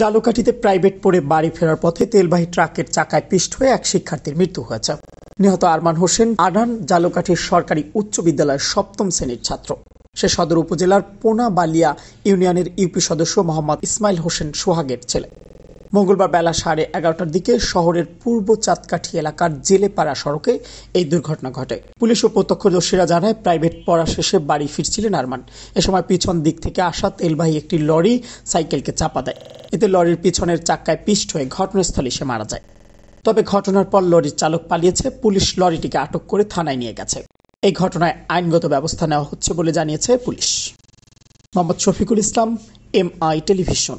জালুকাঠিতে private পড়ে বাড়ি ফেরার পথে তেলবাহী ট্রাকের চাকায় পিষ্ট হয়ে এক শিক্ষার্থীর মৃত্যু হয়েছে নিহত আরমান হোসেন আডান জালুকাঠির সরকারি উচ্চ বিদ্যালয়ের সপ্তম শ্রেণীর ছাত্র সে সদর উপজেলার পোনা বালিয়া ইউনিয়নের ইউপি সদস্য মোহাম্মদ ইসমাইল হোসেন সোহাগের ছেলে মঙ্গলবার বেলা সাড়ে এগারোটার দিকে শহরের পূর্ব চাঁদকাঠি এলাকার জেলেপাড়া সড়কে এই দুর্ঘটনা ঘটে পুলিশ ও প্রত্যক্ষদর্শীরা জানায় প্রাইভেট পড়া শেষে বাড়ি ফিরছিলেন আরমান এ সময় পিছন দিক থেকে আসা তেলবাহী একটি লরি সাইকেলকে চাপা দেয় এতে লরির পিছনের চাক্কায় পিষ্ট হয়ে ঘটনাস্থলে সে মারা যায় তবে ঘটনার পর লরির চালক পালিয়েছে পুলিশ লরিটিকে আটক করে থানায় নিয়ে গেছে এই ঘটনায় আইনগত ব্যবস্থা নেওয়া হচ্ছে বলে জানিয়েছে police Mohammad Shafiqul Islam M I television